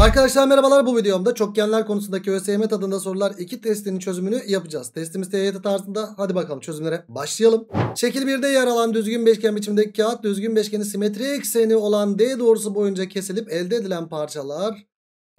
Arkadaşlar merhabalar bu videomda çokgenler konusundaki ÖSYM tadında sorular 2 testinin çözümünü yapacağız. Testimiz TYT tarzında hadi bakalım çözümlere başlayalım. Şekil 1'de yer alan düzgün beşgen biçimindeki kağıt düzgün beşgenin simetri ekseni olan D doğrusu boyunca kesilip elde edilen parçalar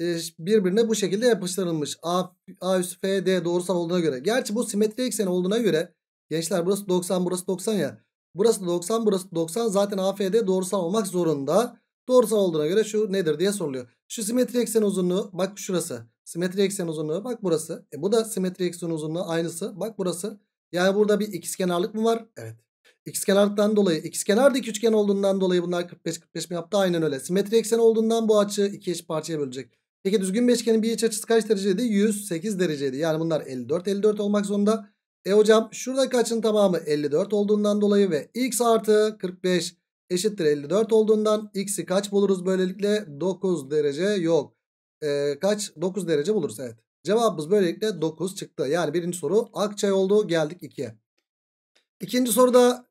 e, birbirine bu şekilde yapıştırılmış. A, A üstü F D doğrusal olduğuna göre. Gerçi bu simetri ekseni olduğuna göre gençler burası 90 burası 90 ya. Burası 90 burası 90 zaten AFD doğrusal olmak zorunda. Doğrusal olduğuna göre şu nedir diye soruluyor. Şu simetri eksen uzunluğu bak şurası. Simetri eksen uzunluğu bak burası. E bu da simetri eksen uzunluğu aynısı. Bak burası. Yani burada bir ikizkenarlık mı var? Evet. İkizkenarlıktan dolayı ikizkenar dik üçgen olduğundan dolayı bunlar 45 45 mi yaptı? Aynen öyle. Simetri eksen olduğundan bu açı iki eş parçaya bölecek. Peki düzgün bir üçgenin bir iç açısı kaç dereceydi? 108 dereceydi. Yani bunlar 54 54 olmak zorunda. E hocam şuradaki açının tamamı 54 olduğundan dolayı ve x artı 45 eşittir 54 olduğundan x'i kaç buluruz böylelikle? 9 derece yok. Ee, kaç? 9 derece buluruz evet. Cevabımız böylelikle 9 çıktı. Yani birinci soru Akçay oldu geldik 2'ye. İkinci soruda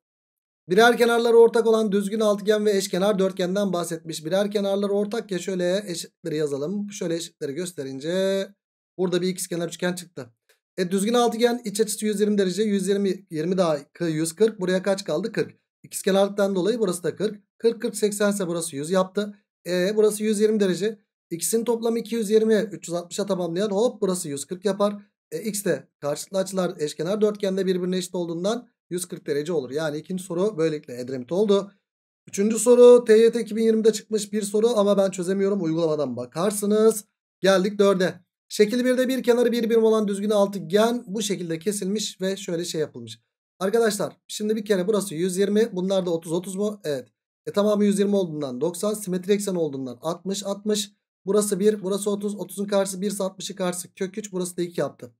birer kenarları ortak olan düzgün altıgen ve eşkenar dörtgenden bahsetmiş. Birer kenarları ortak ya şöyle eşitleri yazalım. Şöyle eşitleri gösterince burada bir x kenar üçgen çıktı. E, düzgün altıgen iç açısı 120 derece 120 20 daha 140 buraya kaç kaldı 40. İkizkenarlıktan dolayı burası da 40. 40 40 80 ise burası 100 yaptı. E burası 120 derece. İkisinin toplamı 220 360'a tamamlayan hop burası 140 yapar. E, x de karşılıklı açılar eşkenar dörtgende birbirine eşit olduğundan 140 derece olur. Yani ikinci soru böylelikle Edremit oldu. Üçüncü soru TYT 2020'de çıkmış bir soru ama ben çözemiyorum. Uygulamadan bakarsınız. Geldik dörde. Şekil 1'de bir kenarı bir birim olan düzgün altıgen bu şekilde kesilmiş ve şöyle şey yapılmış. Arkadaşlar şimdi bir kere burası 120 bunlar da 30 30 mu? Evet. E tamamı 120 olduğundan 90 simetri eksen olduğundan 60 60. Burası 1 burası 30 30'un karşısı 1 60'ı karşısı kök 3 burası da 2 yaptı.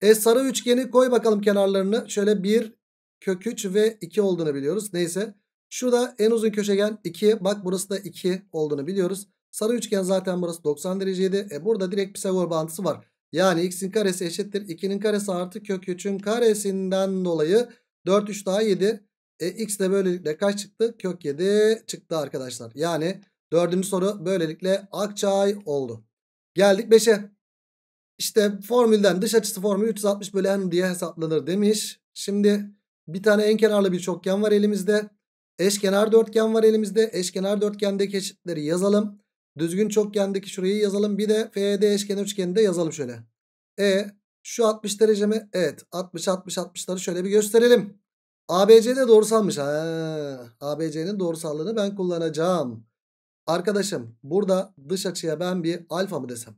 E sarı üçgeni koy bakalım kenarlarını şöyle 1 kök 3 ve 2 olduğunu biliyoruz. Neyse şurada en uzun köşegen 2 bak burası da 2 olduğunu biliyoruz. Sarı üçgen zaten burası 90 dereceydi. E burada direkt Pisagor bağıntısı var. Yani x'in karesi eşittir 2'nin karesi artı kök 3'ün karesinden dolayı 4 3 daha 7. E, x de böylelikle kaç çıktı? Kök 7 çıktı arkadaşlar. Yani dördüncü soru böylelikle akçay oldu. Geldik 5'e. İşte formülden dış açısı formülü 360 bölü n diye hesaplanır demiş. Şimdi bir tane en kenarlı bir çokgen var elimizde. Eşkenar dörtgen var elimizde. Eşkenar dörtgendeki eşitleri yazalım. Düzgün çokgendeki şurayı yazalım. Bir de FED eşkenar üçgenini de yazalım şöyle. E şu 60 derece mi? Evet. 60 60 60'ları şöyle bir gösterelim. ABC'de doğrusalmış. ABC'nin doğrusallığını ben kullanacağım. Arkadaşım burada dış açıya ben bir alfa mı desem?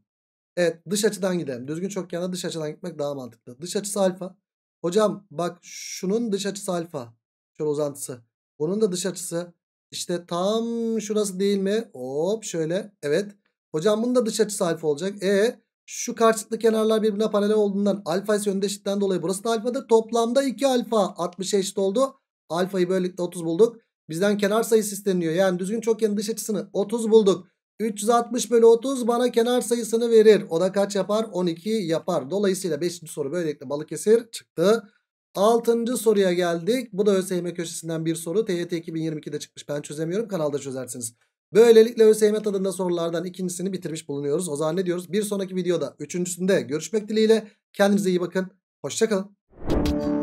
Evet dış açıdan gidelim. Düzgün çok yana dış açıdan gitmek daha mantıklı. Dış açısı alfa. Hocam bak şunun dış açısı alfa. Şöyle uzantısı. Bunun da dış açısı. İşte tam şurası değil mi? Hop şöyle. Evet. Hocam bunun da dış açısı alfa olacak. E şu karşılıklı kenarlar birbirine paralel olduğundan alfa ise yöndeşlikten dolayı burası da alfadır. Toplamda 2 alfa 60 eşit oldu. Alfayı böylelikle 30 bulduk. Bizden kenar sayısı isteniyor. Yani düzgün çokgenin dış açısını 30 bulduk. 360 bölü 30 bana kenar sayısını verir. O da kaç yapar? 12 yapar. Dolayısıyla 5. soru böylelikle Balıkesir çıktı. 6. soruya geldik. Bu da ÖSYM köşesinden bir soru. TYT 2022'de çıkmış. Ben çözemiyorum. Kanalda çözersiniz. Böylelikle ÖSYM tadında sorulardan ikincisini bitirmiş bulunuyoruz. O zaman ne diyoruz? Bir sonraki videoda üçüncüsünde görüşmek dileğiyle. Kendinize iyi bakın. Hoşçakalın.